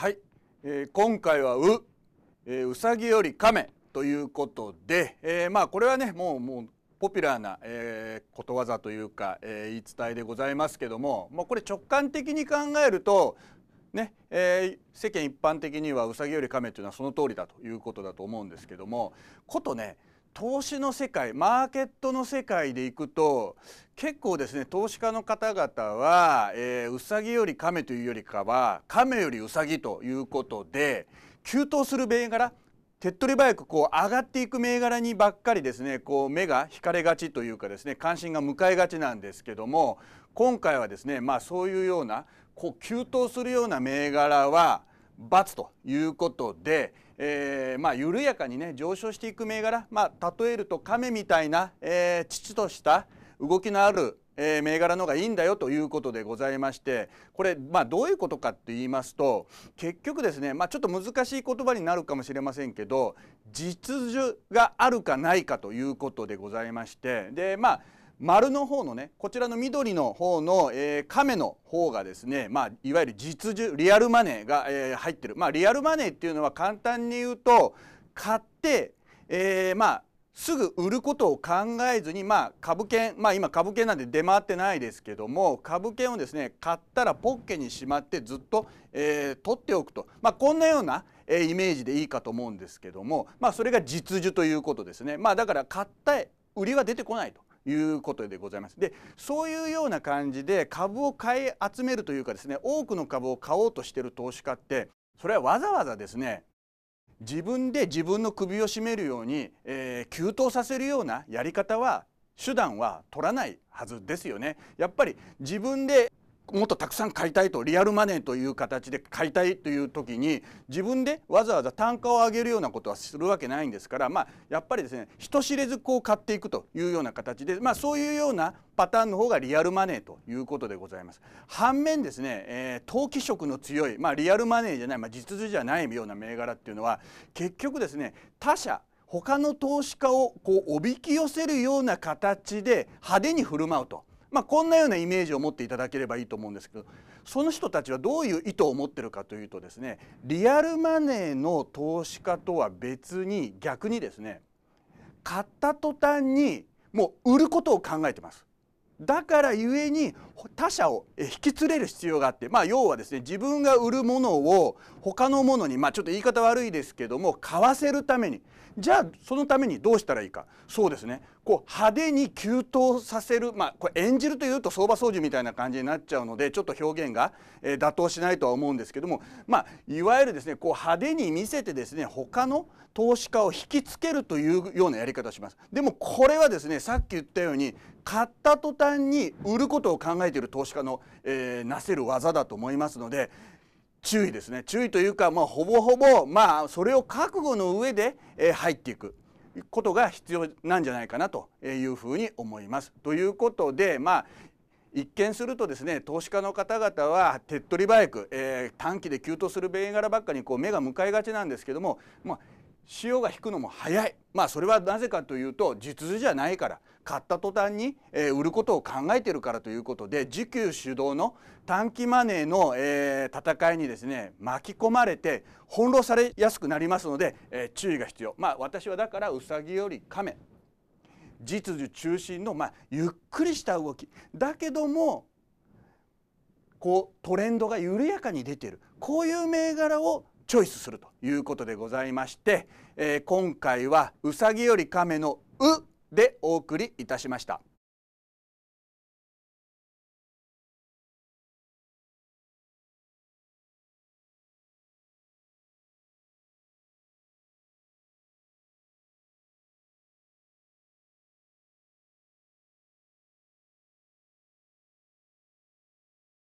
はい、えー、今回はう、えー、うさぎより亀ということで、えー、まあこれはねもうもうポピュラーな、えー、ことわざというか、えー、言い伝えでございますけども、まあ、これ直感的に考えるとねえー、世間一般的にはうさぎより亀というのはその通りだということだと思うんですけどもことね投資の世界マーケットの世界でいくと結構ですね投資家の方々は、えー、うさぎより亀というよりかは亀よりうさぎということで急騰する銘柄手っ取り早くこう上がっていく銘柄にばっかりですねこう目が引かれがちというかですね関心が向かいがちなんですけども今回はですねまあそういうようなこう急騰するような銘柄は罰ということで、えー、まあ、緩やかにね上昇していく銘柄、まあ、例えると亀みたいな、えー、父とした動きのある、えー、銘柄のがいいんだよということでございましてこれ、まあ、どういうことかって言いますと結局ですね、まあ、ちょっと難しい言葉になるかもしれませんけど実需があるかないかということでございましてでまあ丸の方のねこちらの緑の方の、えー、亀の方がですね、まあ、いわゆる実需リアルマネーが、えー、入ってる、まあ、リアルマネーっていうのは簡単に言うと買って、えー、まあすぐ売ることを考えずに、まあ、株券、まあ、今株券なんて出回ってないですけども株券をですね買ったらポッケにしまってずっと、えー、取っておくと、まあ、こんなような、えイメージでいいかと思うんですけども、まあ、それが実需ということですね、まあ、だから買った売りは出てこないということでございます。でそういうような感じで株を買い集めるというかですね多くの株を買おうとしている投資家ってそれはわざわざですね自分で自分の首を絞めるように、えー、急騰させるようなやり方は手段は取らないはずですよねやっぱり自分でもっとたくさん買いたいとリアルマネーという形で買いたいという時に自分でわざわざ単価を上げるようなことはするわけないんですから、まあ、やっぱりですね人知れずこう買っていくというような形で、まあ、そういうようなパターンの方がリアルマネーということでございます。反面ですね、えー、投機色の強い、まあ、リアルマネーじゃない、まあ、実需じゃないような銘柄っていうのは結局ですね他社他の投資家をこうおびき寄せるような形で派手に振る舞うとまあ、こんなようなイメージを持っていただければいいと思うんですけどその人たちはどういう意図を持ってるかというとですねリアルマネーの投資家とは別に逆にですね買った途端にもう売ることを考えてます。だからゆえに他者を引き連れる必要があって、まあ、要はですね自分が売るものを他のものに、まあ、ちょっと言い方悪いですけども買わせるためにじゃあそのためにどうしたらいいかそうですねこう派手に急騰させる、まあ、これ演じるというと相場操縦みたいな感じになっちゃうのでちょっと表現が、えー、妥当しないとは思うんですけども、まあ、いわゆるですねこう派手に見せてですね他の投資家を引きつけるというようなやり方をします。でもこれはですねさっき言ったように買った途端に売ることを考えている投資家の、えー、なせる技だと思いますので注意ですね注意というか、まあ、ほぼほぼ、まあ、それを覚悟の上で、えー、入っていく。ことが必要なんじゃないかなというふうに思います。ということで、まあ、一見するとですね投資家の方々は手っ取り早く、えー、短期で急騰する銘柄ばっかりにこう目が向かいがちなんですけども、まあ、潮が引くのも早いまあそれはなぜかというと実需じゃないから買った途端に、えー、売ることを考えてるからということで時給主導の短期マネーの、えー、戦いにですね巻き込まれて翻弄されやすくなりますので、えー、注意が必要まあ私はだからウサギよりカメ実需中心の、まあ、ゆっくりした動きだけどもこうトレンドが緩やかに出てるこういう銘柄をチョイスするということでございまして、えー、今回はうさぎより亀の「う」でお送りいたしました。